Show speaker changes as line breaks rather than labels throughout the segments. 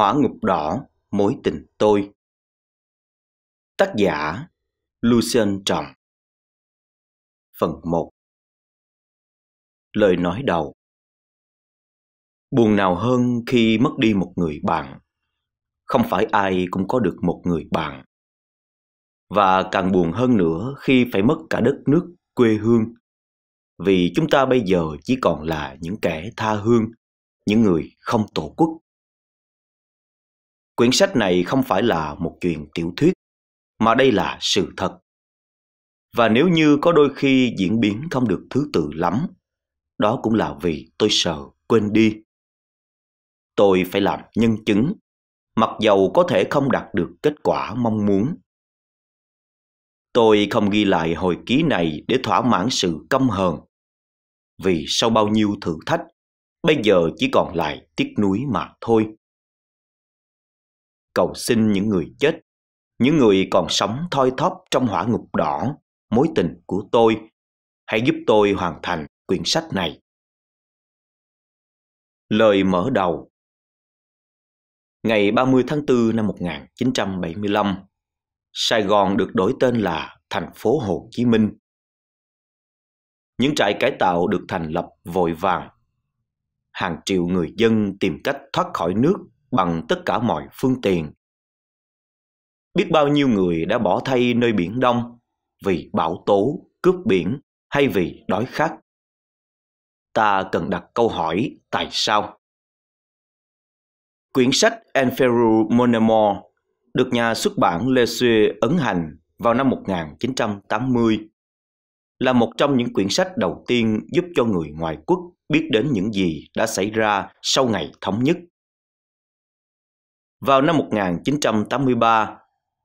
Hỏa ngục đỏ, mối tình
tôi Tác giả Lucien Trọng Phần 1 Lời nói đầu
Buồn nào hơn khi mất đi một người bạn Không phải ai cũng có được một người bạn Và càng buồn hơn nữa khi phải mất cả đất nước, quê hương Vì chúng ta bây giờ chỉ còn là những kẻ tha hương Những người không tổ quốc Quyển sách này không phải là một chuyện tiểu thuyết, mà đây là sự thật. Và nếu như có đôi khi diễn biến không được thứ tự lắm, đó cũng là vì tôi sợ quên đi. Tôi phải làm nhân chứng, mặc dầu có thể không đạt được kết quả mong muốn. Tôi không ghi lại hồi ký này để thỏa mãn sự căm hờn, vì sau bao nhiêu thử thách, bây giờ chỉ còn lại tiếc nuối mà thôi cầu xin những người chết, những người còn sống thoi thóp trong hỏa ngục đỏ, mối tình của tôi. Hãy giúp tôi hoàn thành quyển sách này. Lời mở đầu Ngày 30 tháng 4 năm 1975, Sài Gòn được đổi tên là thành phố Hồ Chí Minh. Những trại cải tạo được thành lập vội vàng. Hàng triệu người dân tìm cách thoát khỏi nước bằng tất cả mọi phương tiện. Biết bao nhiêu người đã bỏ thay nơi biển Đông vì bão tố, cướp biển hay vì đói khát. Ta cần đặt câu hỏi tại sao? Quyển sách Enferu Monemore được nhà xuất bản Le Sueur ấn hành vào năm 1980 là một trong những quyển sách đầu tiên giúp cho người ngoại quốc biết đến những gì đã xảy ra sau ngày thống nhất vào năm 1983,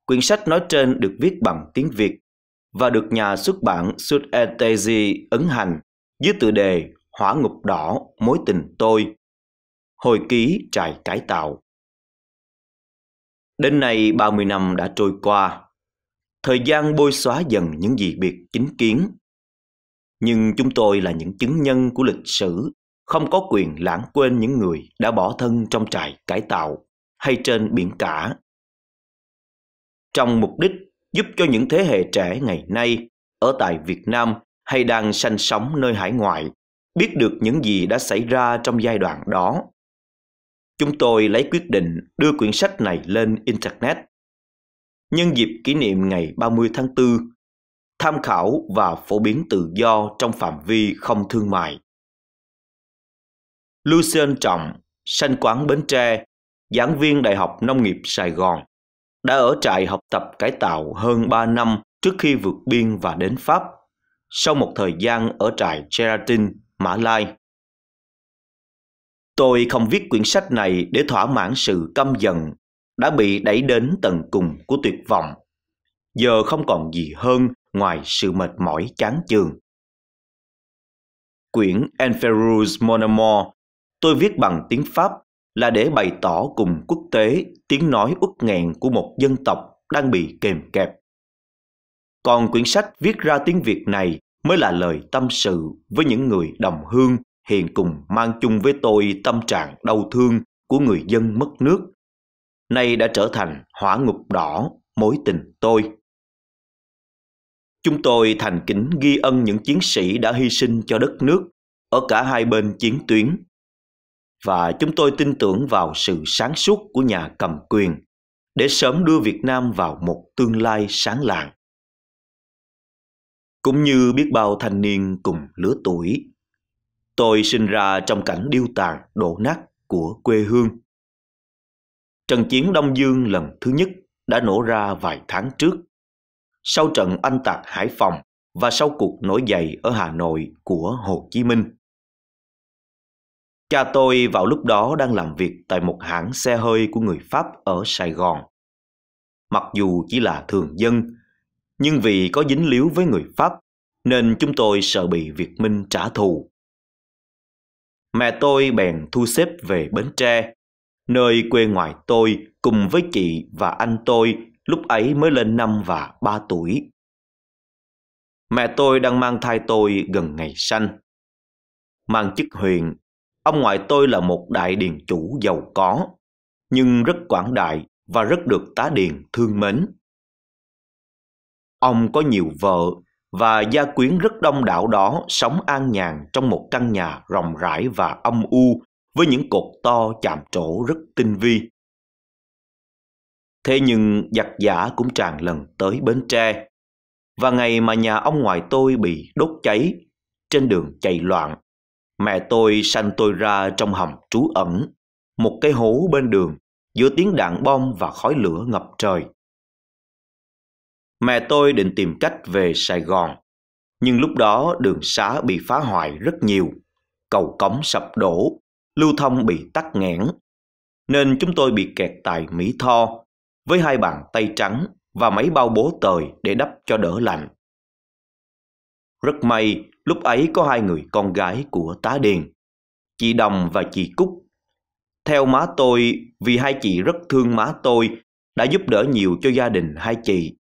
quyển sách nói trên được viết bằng tiếng Việt và được nhà xuất bản Sud Etesi ấn hành dưới tựa đề Hỏa ngục đỏ mối tình tôi Hồi ký trại cải tạo Đến nay 30 năm đã trôi qua Thời gian bôi xóa dần những gì biệt chính kiến Nhưng chúng tôi là những chứng nhân của lịch sử Không có quyền lãng quên những người đã bỏ thân trong trại cải tạo hay trên biển cả. Trong mục đích giúp cho những thế hệ trẻ ngày nay ở tại Việt Nam hay đang sanh sống nơi hải ngoại biết được những gì đã xảy ra trong giai đoạn đó. Chúng tôi lấy quyết định đưa quyển sách này lên Internet. Nhân dịp kỷ niệm ngày 30 tháng 4, tham khảo và phổ biến tự do trong phạm vi không thương mại. Lucien Trọng, sanh quán Bến Tre giảng viên Đại học Nông nghiệp Sài Gòn, đã ở trại học tập cải tạo hơn 3 năm trước khi vượt biên và đến Pháp, sau một thời gian ở trại Geratin, Mã Lai. Tôi không viết quyển sách này để thỏa mãn sự căm giận đã bị đẩy đến tận cùng của tuyệt vọng. Giờ không còn gì hơn ngoài sự mệt mỏi chán chường. Quyển Enferus Monomore tôi viết bằng tiếng Pháp là để bày tỏ cùng quốc tế tiếng nói uất nghẹn của một dân tộc đang bị kềm kẹp. Còn quyển sách viết ra tiếng Việt này mới là lời tâm sự với những người đồng hương hiện cùng mang chung với tôi tâm trạng đau thương của người dân mất nước. Nay đã trở thành hỏa ngục đỏ mối tình tôi. Chúng tôi thành kính ghi ân những chiến sĩ đã hy sinh cho đất nước ở cả hai bên chiến tuyến và chúng tôi tin tưởng vào sự sáng suốt của nhà cầm quyền để sớm đưa Việt Nam vào một tương lai sáng lạng. Cũng như biết bao thanh niên cùng lứa tuổi, tôi sinh ra trong cảnh điêu tàn đổ nát của quê hương. Trận chiến Đông Dương lần thứ nhất đã nổ ra vài tháng trước, sau trận anh tạc Hải Phòng và sau cuộc nổi dậy ở Hà Nội của Hồ Chí Minh. Cha tôi vào lúc đó đang làm việc tại một hãng xe hơi của người Pháp ở Sài Gòn. Mặc dù chỉ là thường dân, nhưng vì có dính líu với người Pháp nên chúng tôi sợ bị Việt Minh trả thù. Mẹ tôi bèn thu xếp về Bến Tre, nơi quê ngoại tôi cùng với chị và anh tôi lúc ấy mới lên năm và ba tuổi. Mẹ tôi đang mang thai tôi gần ngày sanh. Mang chức Huyền. Ông ngoại tôi là một đại điền chủ giàu có, nhưng rất quảng đại và rất được tá điền thương mến. Ông có nhiều vợ và gia quyến rất đông đảo đó sống an nhàn trong một căn nhà rộng rãi và âm u với những cột to chạm trổ rất tinh vi. Thế nhưng giặc giả cũng tràn lần tới Bến Tre. Và ngày mà nhà ông ngoại tôi bị đốt cháy, trên đường chạy loạn, Mẹ tôi sanh tôi ra trong hầm trú ẩn, một cái hố bên đường, giữa tiếng đạn bom và khói lửa ngập trời. Mẹ tôi định tìm cách về Sài Gòn, nhưng lúc đó đường xá bị phá hoại rất nhiều, cầu cống sập đổ, lưu thông bị tắc nghẽn, nên chúng tôi bị kẹt tại Mỹ Tho với hai bàn tay trắng và mấy bao bố tời để đắp cho đỡ lạnh. Rất may Lúc ấy có hai người con gái của tá điền, chị Đồng và chị Cúc. Theo má tôi, vì hai chị rất thương má tôi, đã giúp đỡ nhiều cho gia đình hai chị.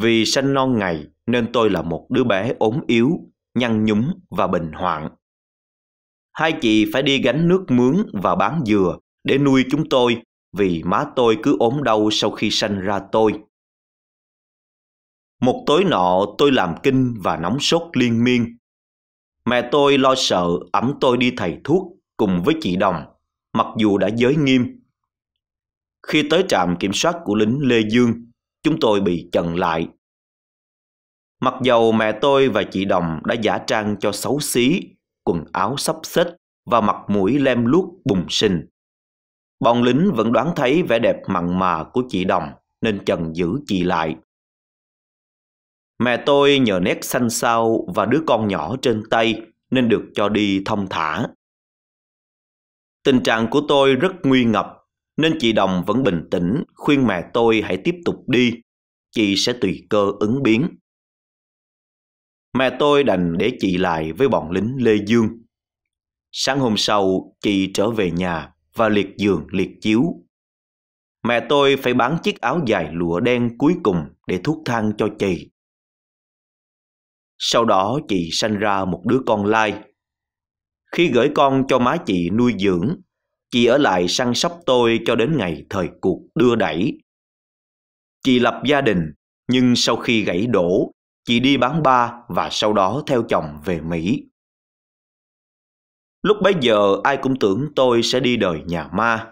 Vì sanh non ngày nên tôi là một đứa bé ốm yếu, nhăn nhúm và bệnh hoạn. Hai chị phải đi gánh nước mướn và bán dừa để nuôi chúng tôi vì má tôi cứ ốm đau sau khi sanh ra tôi. Một tối nọ tôi làm kinh và nóng sốt liên miên. Mẹ tôi lo sợ ẩm tôi đi thầy thuốc cùng với chị Đồng, mặc dù đã giới nghiêm. Khi tới trạm kiểm soát của lính Lê Dương, chúng tôi bị chặn lại. Mặc dầu mẹ tôi và chị Đồng đã giả trang cho xấu xí, quần áo sắp xếp và mặt mũi lem luốc bùng sinh. Bọn lính vẫn đoán thấy vẻ đẹp mặn mà của chị Đồng nên chần giữ chị lại. Mẹ tôi nhờ nét xanh xao và đứa con nhỏ trên tay nên được cho đi thông thả. Tình trạng của tôi rất nguy ngập nên chị Đồng vẫn bình tĩnh khuyên mẹ tôi hãy tiếp tục đi, chị sẽ tùy cơ ứng biến. Mẹ tôi đành để chị lại với bọn lính Lê Dương. Sáng hôm sau, chị trở về nhà và liệt giường liệt chiếu. Mẹ tôi phải bán chiếc áo dài lụa đen cuối cùng để thuốc thang cho chị. Sau đó chị sanh ra một đứa con lai. Khi gửi con cho má chị nuôi dưỡng, chị ở lại săn sóc tôi cho đến ngày thời cuộc đưa đẩy. Chị lập gia đình, nhưng sau khi gãy đổ, chị đi bán ba và sau đó theo chồng về Mỹ. Lúc bấy giờ ai cũng tưởng tôi sẽ đi đời nhà ma.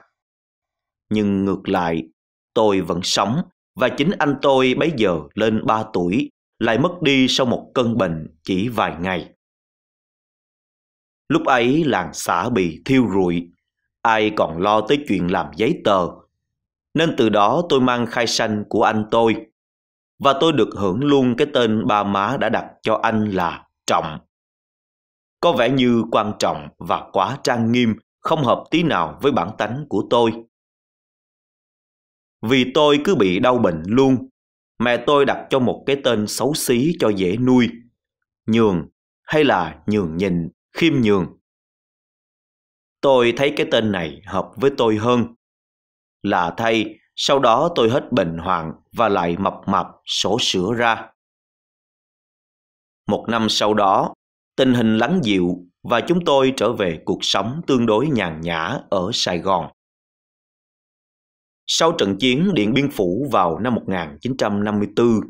Nhưng ngược lại, tôi vẫn sống và chính anh tôi bấy giờ lên 3 tuổi lại mất đi sau một cơn bệnh chỉ vài ngày. Lúc ấy làng xã bị thiêu rụi, ai còn lo tới chuyện làm giấy tờ. Nên từ đó tôi mang khai sanh của anh tôi và tôi được hưởng luôn cái tên ba má đã đặt cho anh là Trọng. Có vẻ như quan trọng và quá trang nghiêm không hợp tí nào với bản tánh của tôi. Vì tôi cứ bị đau bệnh luôn mẹ tôi đặt cho một cái tên xấu xí cho dễ nuôi. Nhường hay là nhường nhịn, khiêm nhường. Tôi thấy cái tên này hợp với tôi hơn. là thay, sau đó tôi hết bệnh hoạn và lại mập mập sổ sữa ra. Một năm sau đó, tình hình lắng dịu và chúng tôi trở về cuộc sống tương đối nhàn nhã ở Sài Gòn. Sau trận chiến Điện Biên Phủ vào năm 1954,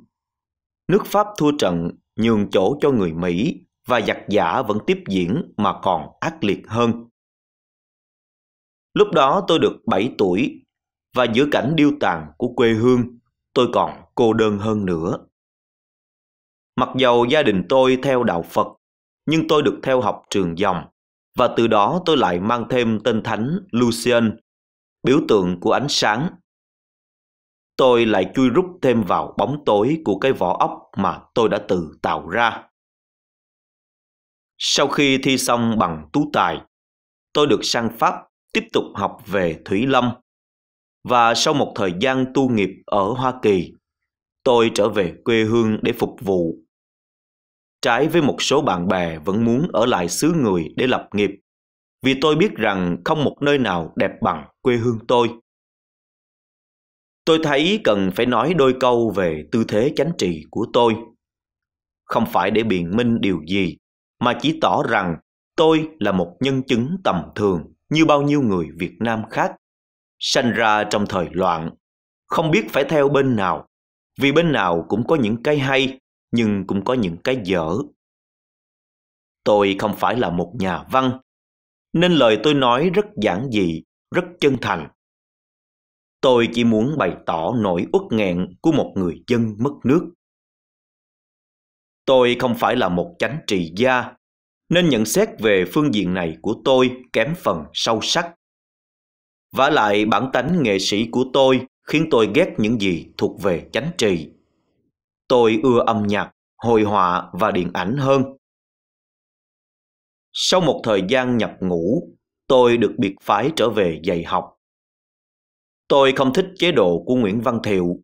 nước Pháp thua trận nhường chỗ cho người Mỹ và giặc giả vẫn tiếp diễn mà còn ác liệt hơn. Lúc đó tôi được 7 tuổi và giữa cảnh điêu tàn của quê hương, tôi còn cô đơn hơn nữa. Mặc dầu gia đình tôi theo đạo Phật, nhưng tôi được theo học trường dòng và từ đó tôi lại mang thêm tên thánh Lucian biểu tượng của ánh sáng. Tôi lại chui rút thêm vào bóng tối của cái vỏ ốc mà tôi đã tự tạo ra. Sau khi thi xong bằng tú tài, tôi được sang Pháp tiếp tục học về Thủy Lâm. Và sau một thời gian tu nghiệp ở Hoa Kỳ, tôi trở về quê hương để phục vụ. Trái với một số bạn bè vẫn muốn ở lại xứ người để lập nghiệp vì tôi biết rằng không một nơi nào đẹp bằng quê hương tôi. Tôi thấy cần phải nói đôi câu về tư thế chánh trị của tôi. Không phải để biện minh điều gì, mà chỉ tỏ rằng tôi là một nhân chứng tầm thường như bao nhiêu người Việt Nam khác, sanh ra trong thời loạn, không biết phải theo bên nào, vì bên nào cũng có những cái hay, nhưng cũng có những cái dở. Tôi không phải là một nhà văn, nên lời tôi nói rất giản dị, rất chân thành. Tôi chỉ muốn bày tỏ nỗi uất nghẹn của một người dân mất nước. Tôi không phải là một chánh trị gia, nên nhận xét về phương diện này của tôi kém phần sâu sắc. vả lại bản tánh nghệ sĩ của tôi khiến tôi ghét những gì thuộc về chánh trị. Tôi ưa âm nhạc, hội họa và điện ảnh hơn. Sau một thời gian nhập ngũ, tôi được biệt phái trở về dạy học. Tôi không thích chế độ của Nguyễn Văn Thiệu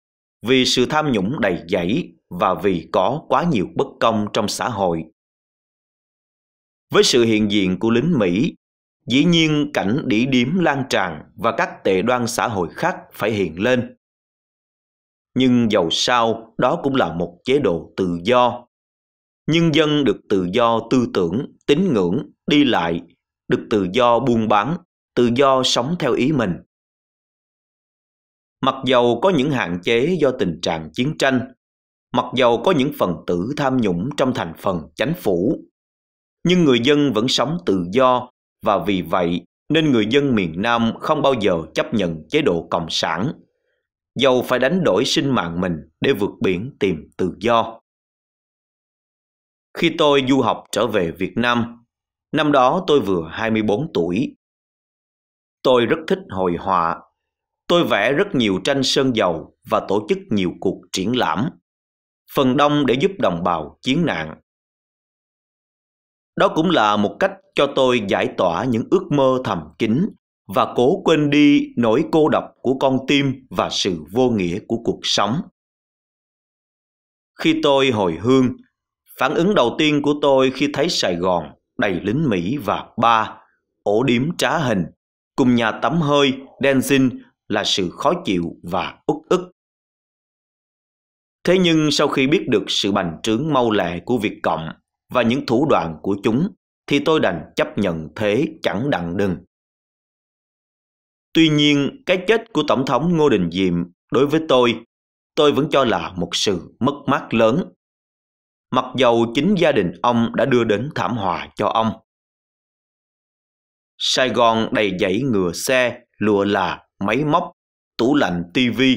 vì sự tham nhũng đầy dẫy và vì có quá nhiều bất công trong xã hội. Với sự hiện diện của lính Mỹ, dĩ nhiên cảnh đỉ điếm lan tràn và các tệ đoan xã hội khác phải hiện lên. Nhưng dầu sao đó cũng là một chế độ tự do, Nhân dân được tự do tư tưởng, tín ngưỡng, đi lại, được tự do buôn bán, tự do sống theo ý mình. Mặc dầu có những hạn chế do tình trạng chiến tranh, mặc dầu có những phần tử tham nhũng trong thành phần chánh phủ, nhưng người dân vẫn sống tự do và vì vậy nên người dân miền Nam không bao giờ chấp nhận chế độ cộng sản, dầu phải đánh đổi sinh mạng mình để vượt biển tìm tự do khi tôi du học trở về Việt Nam. Năm đó tôi vừa 24 tuổi. Tôi rất thích hội họa. Tôi vẽ rất nhiều tranh sơn dầu và tổ chức nhiều cuộc triển lãm. Phần đông để giúp đồng bào chiến nạn. Đó cũng là một cách cho tôi giải tỏa những ước mơ thầm kín và cố quên đi nỗi cô độc của con tim và sự vô nghĩa của cuộc sống. Khi tôi hồi hương, Phản ứng đầu tiên của tôi khi thấy Sài Gòn đầy lính Mỹ và ba, ổ điểm trá hình, cùng nhà tắm hơi, dancing là sự khó chịu và uất ức. Thế nhưng sau khi biết được sự bành trướng mau lẹ của Việt Cộng và những thủ đoạn của chúng, thì tôi đành chấp nhận thế chẳng đặng đừng. Tuy nhiên, cái chết của Tổng thống Ngô Đình Diệm đối với tôi, tôi vẫn cho là một sự mất mát lớn mặc dầu chính gia đình ông đã đưa đến thảm họa cho ông. Sài Gòn đầy dãy ngựa xe, lụa là, máy móc, tủ lạnh tivi.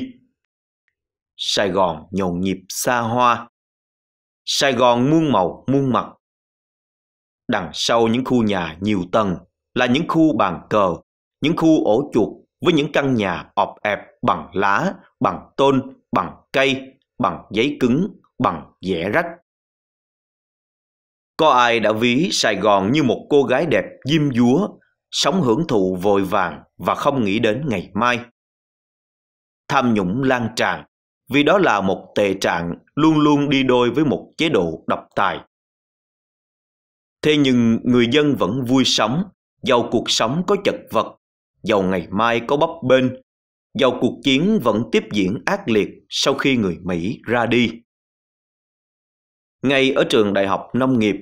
Sài Gòn nhộn nhịp xa hoa. Sài Gòn muôn màu, muôn mặt. Đằng sau những khu nhà nhiều tầng là những khu bàn cờ, những khu ổ chuột với những căn nhà ọp ẹp bằng lá, bằng tôn, bằng cây, bằng giấy cứng, bằng vẽ rách. Có ai đã ví Sài Gòn như một cô gái đẹp diêm dúa, sống hưởng thụ vội vàng và không nghĩ đến ngày mai. Tham nhũng lan tràn, vì đó là một tệ trạng luôn luôn đi đôi với một chế độ độc tài. Thế nhưng người dân vẫn vui sống, giàu cuộc sống có chật vật, giàu ngày mai có bấp bên, giàu cuộc chiến vẫn tiếp diễn ác liệt sau khi người Mỹ ra đi ngay ở trường Đại học Nông nghiệp,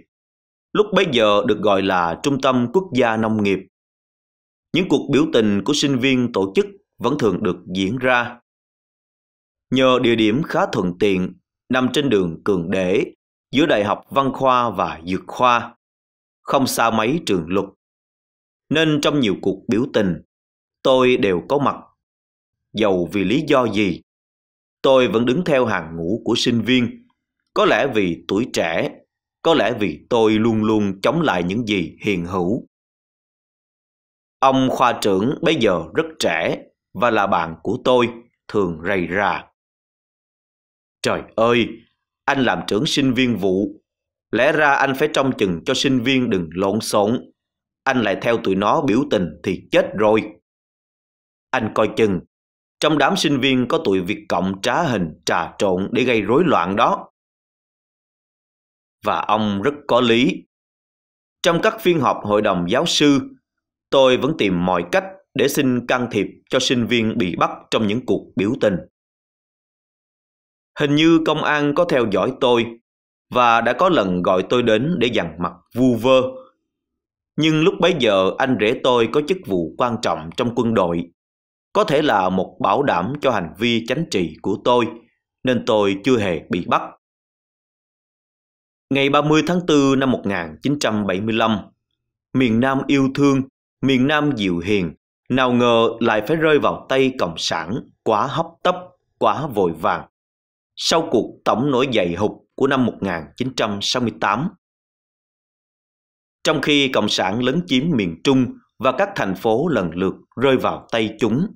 lúc bấy giờ được gọi là Trung tâm Quốc gia Nông nghiệp. Những cuộc biểu tình của sinh viên tổ chức vẫn thường được diễn ra. Nhờ địa điểm khá thuận tiện, nằm trên đường Cường Đế, giữa Đại học Văn khoa và Dược khoa, không xa mấy trường luật. Nên trong nhiều cuộc biểu tình, tôi đều có mặt. Dầu vì lý do gì, tôi vẫn đứng theo hàng ngũ của sinh viên có lẽ vì tuổi trẻ, có lẽ vì tôi luôn luôn chống lại những gì hiền hữu. Ông khoa trưởng bây giờ rất trẻ và là bạn của tôi, thường rầy rà. Trời ơi, anh làm trưởng sinh viên vụ, lẽ ra anh phải trông chừng cho sinh viên đừng lộn xộn. Anh lại theo tụi nó biểu tình thì chết rồi. Anh coi chừng, trong đám sinh viên có tụi Việt Cộng trá hình trà trộn để gây rối loạn đó và ông rất có lý. Trong các phiên họp hội đồng giáo sư, tôi vẫn tìm mọi cách để xin can thiệp cho sinh viên bị bắt trong những cuộc biểu tình. Hình như công an có theo dõi tôi và đã có lần gọi tôi đến để dằn mặt vu vơ. Nhưng lúc bấy giờ anh rể tôi có chức vụ quan trọng trong quân đội, có thể là một bảo đảm cho hành vi chánh trị của tôi, nên tôi chưa hề bị bắt. Ngày 30 tháng 4 năm 1975, miền Nam yêu thương, miền Nam dịu hiền, nào ngờ lại phải rơi vào tay Cộng sản quá hấp tấp, quá vội vàng. Sau cuộc tổng nổi dậy hụt của năm 1968, trong khi Cộng sản lấn chiếm miền Trung và các thành phố lần lượt rơi vào tay chúng,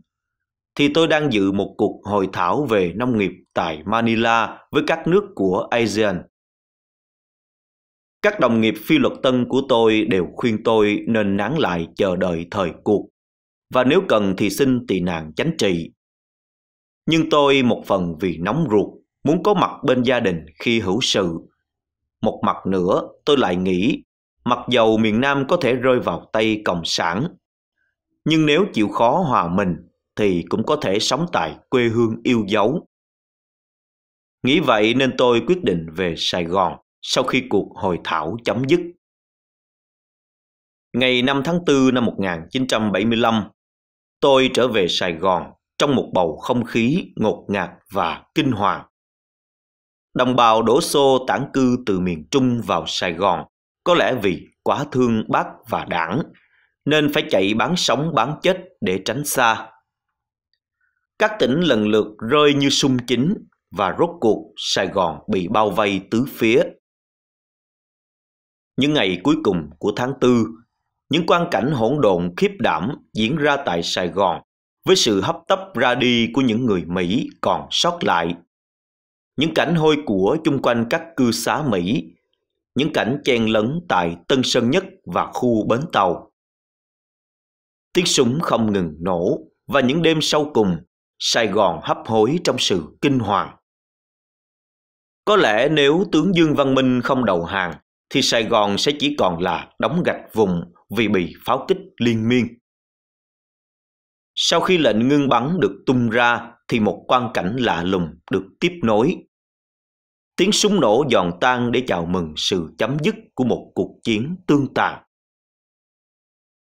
thì tôi đang dự một cuộc hội thảo về nông nghiệp tại Manila với các nước của ASEAN. Các đồng nghiệp phi luật tân của tôi đều khuyên tôi nên nán lại chờ đợi thời cuộc, và nếu cần thì xin tị nạn chánh trị. Nhưng tôi một phần vì nóng ruột, muốn có mặt bên gia đình khi hữu sự. Một mặt nữa, tôi lại nghĩ, mặc dầu miền Nam có thể rơi vào tay Cộng sản, nhưng nếu chịu khó hòa mình thì cũng có thể sống tại quê hương yêu dấu. Nghĩ vậy nên tôi quyết định về Sài Gòn sau khi cuộc hồi thảo chấm dứt. Ngày 5 tháng 4 năm 1975, tôi trở về Sài Gòn trong một bầu không khí ngột ngạt và kinh hoàng. Đồng bào đổ xô tản cư từ miền Trung vào Sài Gòn, có lẽ vì quá thương bác và đảng, nên phải chạy bán sống bán chết để tránh xa. Các tỉnh lần lượt rơi như sung chính và rốt cuộc Sài Gòn bị bao vây tứ phía. Những ngày cuối cùng của tháng Tư, những quan cảnh hỗn độn khiếp đảm diễn ra tại Sài Gòn với sự hấp tấp ra đi của những người Mỹ còn sót lại. Những cảnh hôi của chung quanh các cư xá Mỹ, những cảnh chen lấn tại Tân Sơn Nhất và khu bến tàu. Tiếng súng không ngừng nổ và những đêm sau cùng, Sài Gòn hấp hối trong sự kinh hoàng. Có lẽ nếu tướng Dương Văn Minh không đầu hàng, thì Sài Gòn sẽ chỉ còn là đóng gạch vùng vì bị pháo kích liên miên. Sau khi lệnh ngưng bắn được tung ra thì một quan cảnh lạ lùng được tiếp nối. Tiếng súng nổ giòn tan để chào mừng sự chấm dứt của một cuộc chiến tương tàn.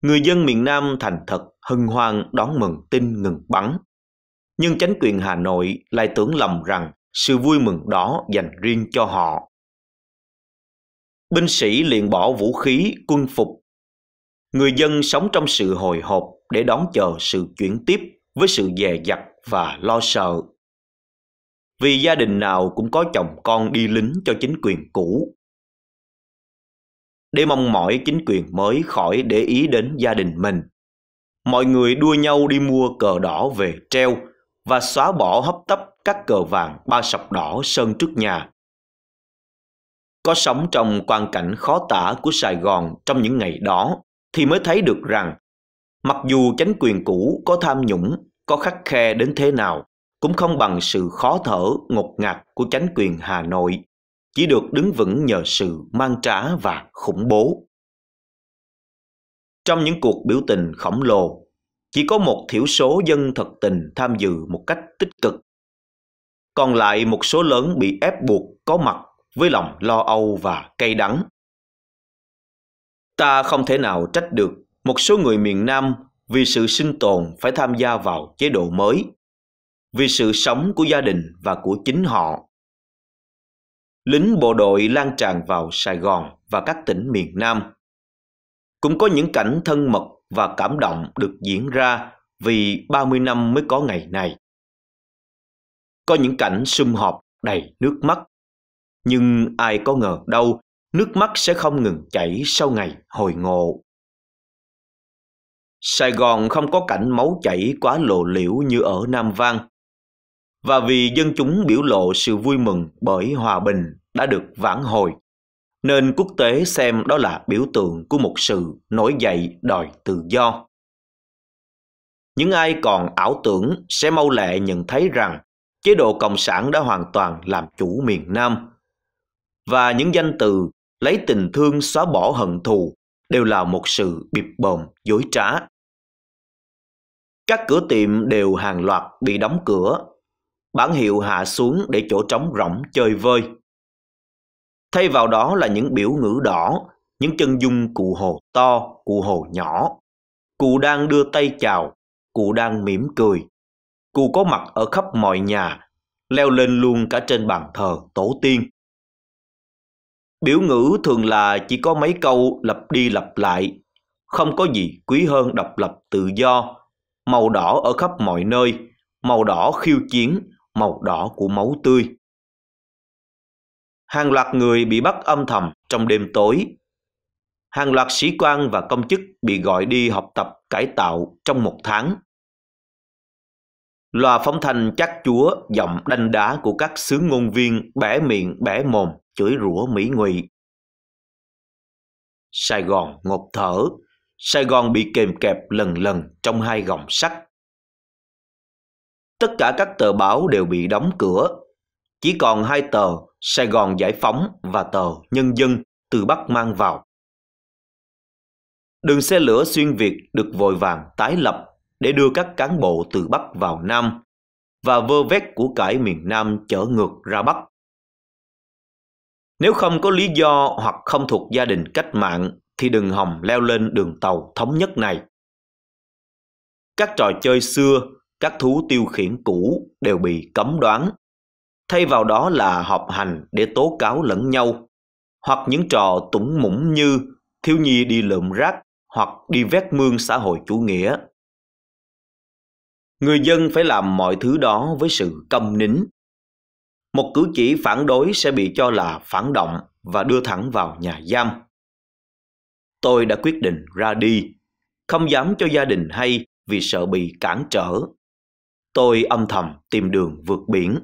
Người dân miền Nam thành thật hân hoan đón mừng tin ngừng bắn. Nhưng chính quyền Hà Nội lại tưởng lầm rằng sự vui mừng đó dành riêng cho họ binh sĩ liền bỏ vũ khí, quân phục. Người dân sống trong sự hồi hộp để đón chờ sự chuyển tiếp với sự dè dặt và lo sợ. Vì gia đình nào cũng có chồng con đi lính cho chính quyền cũ. Để mong mỏi chính quyền mới khỏi để ý đến gia đình mình. Mọi người đua nhau đi mua cờ đỏ về treo và xóa bỏ hấp tấp các cờ vàng ba sọc đỏ sơn trước nhà có sống trong quan cảnh khó tả của Sài Gòn trong những ngày đó thì mới thấy được rằng mặc dù chánh quyền cũ có tham nhũng, có khắc khe đến thế nào cũng không bằng sự khó thở ngột ngạt của chánh quyền Hà Nội, chỉ được đứng vững nhờ sự mang trá và khủng bố. Trong những cuộc biểu tình khổng lồ, chỉ có một thiểu số dân thật tình tham dự một cách tích cực. Còn lại một số lớn bị ép buộc có mặt với lòng lo âu và cay đắng. Ta không thể nào trách được một số người miền Nam vì sự sinh tồn phải tham gia vào chế độ mới, vì sự sống của gia đình và của chính họ. Lính bộ đội lan tràn vào Sài Gòn và các tỉnh miền Nam. Cũng có những cảnh thân mật và cảm động được diễn ra vì 30 năm mới có ngày này. Có những cảnh sum họp đầy nước mắt nhưng ai có ngờ đâu nước mắt sẽ không ngừng chảy sau ngày hồi ngộ. Sài Gòn không có cảnh máu chảy quá lộ liễu như ở Nam Vang. Và vì dân chúng biểu lộ sự vui mừng bởi hòa bình đã được vãn hồi, nên quốc tế xem đó là biểu tượng của một sự nổi dậy đòi tự do. Những ai còn ảo tưởng sẽ mau lẹ nhận thấy rằng chế độ Cộng sản đã hoàn toàn làm chủ miền Nam – và những danh từ lấy tình thương xóa bỏ hận thù đều là một sự bịp bợm dối trá. Các cửa tiệm đều hàng loạt bị đóng cửa, bản hiệu hạ xuống để chỗ trống rỗng chơi vơi. Thay vào đó là những biểu ngữ đỏ, những chân dung cụ hồ to, cụ hồ nhỏ. Cụ đang đưa tay chào, cụ đang mỉm cười. Cụ có mặt ở khắp mọi nhà, leo lên luôn cả trên bàn thờ tổ tiên. Biểu ngữ thường là chỉ có mấy câu lặp đi lặp lại, không có gì quý hơn độc lập tự do. Màu đỏ ở khắp mọi nơi, màu đỏ khiêu chiến, màu đỏ của máu tươi. Hàng loạt người bị bắt âm thầm trong đêm tối. Hàng loạt sĩ quan và công chức bị gọi đi học tập cải tạo trong một tháng. Loa phóng thanh chắc chúa giọng đanh đá của các sứ ngôn viên bẻ miệng bẻ mồm chửi rủa Mỹ ngụy. Sài Gòn ngột thở, Sài Gòn bị kềm kẹp lần lần trong hai gọng sắt. Tất cả các tờ báo đều bị đóng cửa, chỉ còn hai tờ Sài Gòn Giải Phóng và tờ Nhân dân từ Bắc mang vào. Đường xe lửa xuyên Việt được vội vàng tái lập để đưa các cán bộ từ Bắc vào Nam và vơ vét của cải miền Nam chở ngược ra Bắc. Nếu không có lý do hoặc không thuộc gia đình cách mạng thì đừng hòng leo lên đường tàu thống nhất này. Các trò chơi xưa, các thú tiêu khiển cũ đều bị cấm đoán. Thay vào đó là họp hành để tố cáo lẫn nhau, hoặc những trò tủng mũng như thiếu nhi đi lượm rác hoặc đi vét mương xã hội chủ nghĩa. Người dân phải làm mọi thứ đó với sự câm nín, một cử chỉ phản đối sẽ bị cho là phản động và đưa thẳng vào nhà giam. Tôi đã quyết định ra đi, không dám cho gia đình hay vì sợ bị cản trở. Tôi âm thầm tìm đường vượt biển.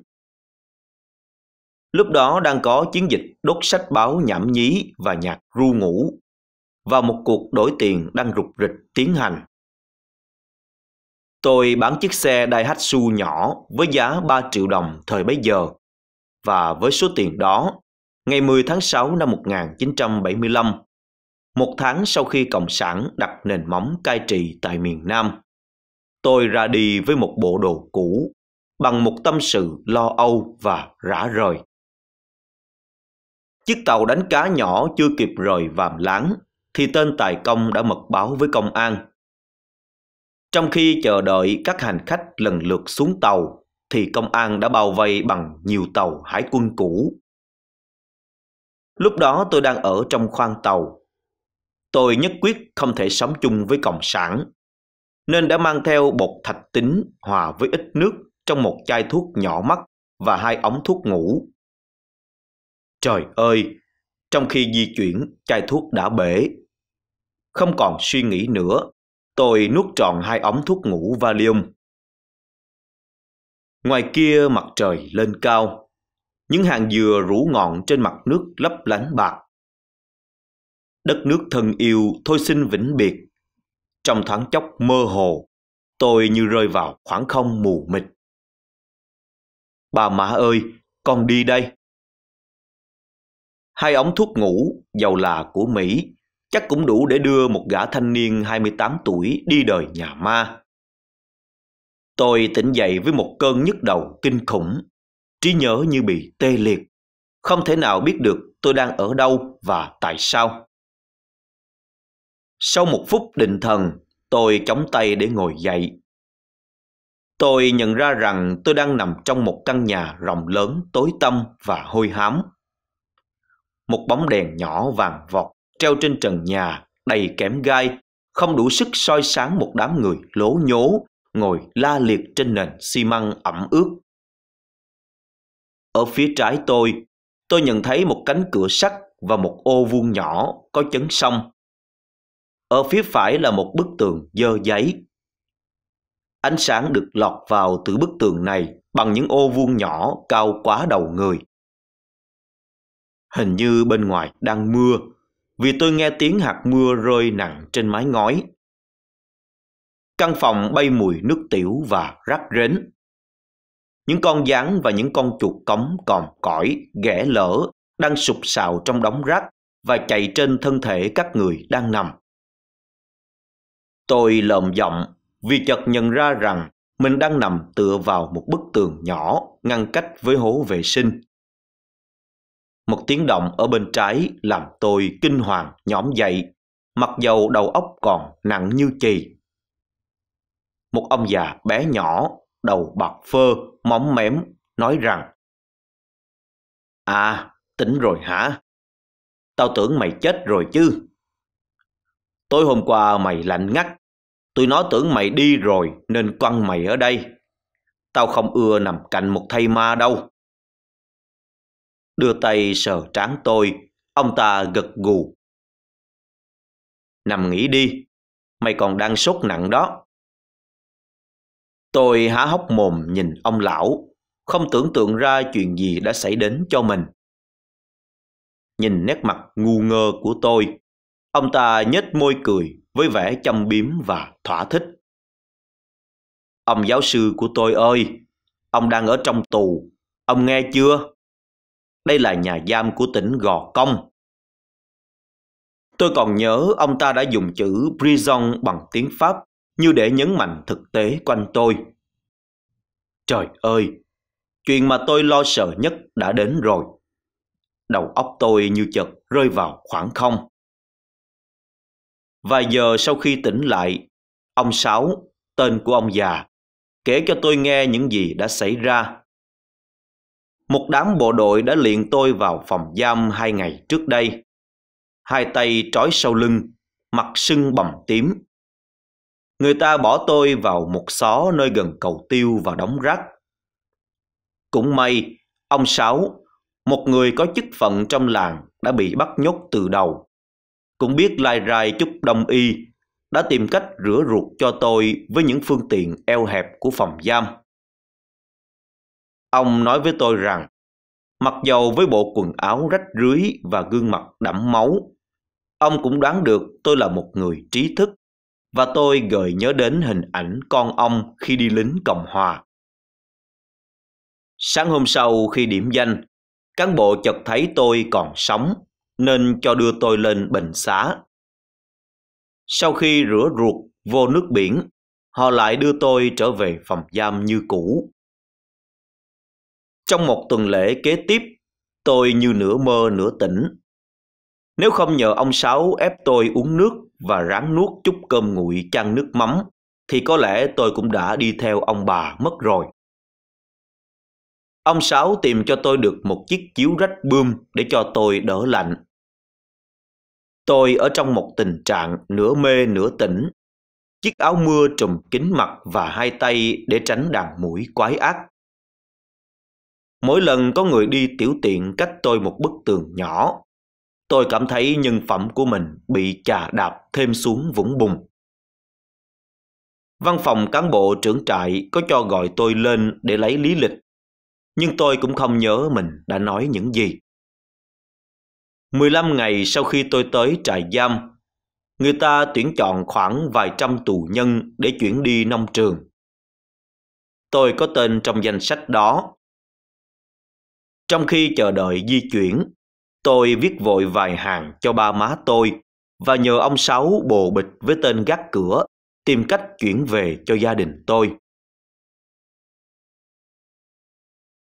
Lúc đó đang có chiến dịch đốt sách báo nhảm nhí và nhạc ru ngủ và một cuộc đổi tiền đang rục rịch tiến hành. Tôi bán chiếc xe Daihatsu nhỏ với giá 3 triệu đồng thời bấy giờ và với số tiền đó, ngày 10 tháng 6 năm 1975, một tháng sau khi Cộng sản đặt nền móng cai trị tại miền Nam, tôi ra đi với một bộ đồ cũ, bằng một tâm sự lo âu và rã rời. Chiếc tàu đánh cá nhỏ chưa kịp rời vàm láng, thì tên Tài Công đã mật báo với công an. Trong khi chờ đợi các hành khách lần lượt xuống tàu thì công an đã bao vây bằng nhiều tàu hải quân cũ. Lúc đó tôi đang ở trong khoang tàu. Tôi nhất quyết không thể sống chung với cộng sản, nên đã mang theo bột thạch tính hòa với ít nước trong một chai thuốc nhỏ mắt và hai ống thuốc ngủ. Trời ơi, trong khi di chuyển, chai thuốc đã bể. Không còn suy nghĩ nữa, tôi nuốt trọn hai ống thuốc ngủ Valium Ngoài kia mặt trời lên cao, những hàng dừa rủ ngọn trên mặt nước lấp lánh bạc. Đất nước thân yêu thôi xin vĩnh biệt. Trong thoáng
chốc mơ hồ, tôi như rơi vào khoảng không mù mịt.
Bà mã ơi, con đi đây. Hai ống thuốc ngủ, giàu là của Mỹ, chắc cũng đủ để đưa một gã thanh niên 28 tuổi đi đời nhà ma. Tôi tỉnh dậy với một cơn nhức đầu kinh khủng, trí nhớ như bị tê liệt, không thể nào biết được tôi đang ở đâu và tại sao. Sau một phút định thần, tôi chống tay để ngồi dậy. Tôi nhận ra rằng tôi đang nằm trong một căn nhà rộng lớn, tối tăm và hôi hám. Một bóng đèn nhỏ vàng vọt treo trên trần nhà, đầy kẽm gai, không đủ sức soi sáng một đám người lố nhố ngồi la liệt trên nền xi măng ẩm ướt. Ở phía trái tôi, tôi nhận thấy một cánh cửa sắt và một ô vuông nhỏ có chấn song. Ở phía phải là một bức tường dơ giấy. Ánh sáng được lọt vào từ bức tường này bằng những ô vuông nhỏ cao quá đầu người. Hình như bên ngoài đang mưa, vì tôi nghe tiếng hạt mưa rơi nặng trên mái ngói Căn phòng bay mùi nước tiểu và rác rến. Những con gián và những con chuột cống còn cõi, ghẻ lỡ, đang sụp sào trong đống rác và chạy trên thân thể các người đang nằm. Tôi lợm giọng vì chợt nhận ra rằng mình đang nằm tựa vào một bức tường nhỏ ngăn cách với hố vệ sinh. Một tiếng động ở bên trái làm tôi kinh hoàng nhõm dậy, mặc dầu đầu óc còn nặng như chì một ông già bé nhỏ, đầu bạc phơ, móng mém,
nói rằng À, tỉnh rồi hả?
Tao tưởng mày chết rồi chứ. Tối hôm qua mày lạnh ngắt, tụi nó tưởng mày đi rồi nên quăng mày ở đây. Tao không ưa nằm cạnh một thây ma đâu. Đưa tay sờ trán tôi, ông
ta gật gù. Nằm nghỉ đi, mày còn đang sốt nặng đó. Tôi há hốc mồm nhìn ông lão,
không tưởng tượng ra chuyện gì đã xảy đến cho mình. Nhìn nét mặt ngu ngơ của tôi, ông ta nhếch môi cười với vẻ châm biếm và thỏa thích. Ông giáo sư của tôi ơi, ông đang ở trong tù, ông nghe chưa? Đây là nhà giam của tỉnh Gò Công. Tôi còn nhớ ông ta đã dùng chữ prison bằng tiếng Pháp như để nhấn mạnh thực tế quanh tôi. Trời ơi, chuyện mà tôi lo sợ nhất đã đến rồi. Đầu óc tôi như chợt rơi vào khoảng không. Vài giờ sau khi tỉnh lại, ông Sáu, tên của ông già, kể cho tôi nghe những gì đã xảy ra. Một đám bộ đội đã liền tôi vào phòng giam hai ngày trước đây. Hai tay trói sau lưng, mặt sưng bầm tím, người ta bỏ tôi vào một xó nơi gần cầu tiêu và đóng rác. Cũng may, ông Sáu, một người có chức phận trong làng đã bị bắt nhốt từ đầu. Cũng biết lai rai chút đông y, đã tìm cách rửa ruột cho tôi với những phương tiện eo hẹp của phòng giam. Ông nói với tôi rằng, mặc dầu với bộ quần áo rách rưới và gương mặt đẫm máu, ông cũng đoán được tôi là một người trí thức và tôi gợi nhớ đến hình ảnh con ong khi đi lính Cộng Hòa. Sáng hôm sau khi điểm danh, cán bộ chợt thấy tôi còn sống nên cho đưa tôi lên bệnh xá. Sau khi rửa ruột vô nước biển, họ lại đưa tôi trở về phòng giam như cũ. Trong một tuần lễ kế tiếp, tôi như nửa mơ nửa tỉnh. Nếu không nhờ ông Sáu ép tôi uống nước và ráng nuốt chút cơm nguội chan nước mắm thì có lẽ tôi cũng đã đi theo ông bà mất rồi. Ông Sáu tìm cho tôi được một chiếc chiếu rách bươm để cho tôi đỡ lạnh. Tôi ở trong một tình trạng nửa mê nửa tỉnh. Chiếc áo mưa trùm kín mặt và hai tay để tránh đàn mũi quái ác. Mỗi lần có người đi tiểu tiện cách tôi một bức tường nhỏ tôi cảm thấy nhân phẩm của mình bị chà đạp thêm xuống vũng bùng Văn phòng cán bộ trưởng trại có cho gọi tôi lên để lấy lý lịch, nhưng tôi cũng không nhớ mình đã nói những gì. 15 ngày sau khi tôi tới trại giam, người ta tuyển chọn khoảng vài trăm tù nhân để chuyển đi nông trường. Tôi có tên trong danh sách đó. Trong khi chờ đợi di chuyển, Tôi viết vội vài hàng cho ba má tôi và nhờ ông Sáu bồ bịch với tên gác cửa tìm
cách chuyển về cho gia đình tôi.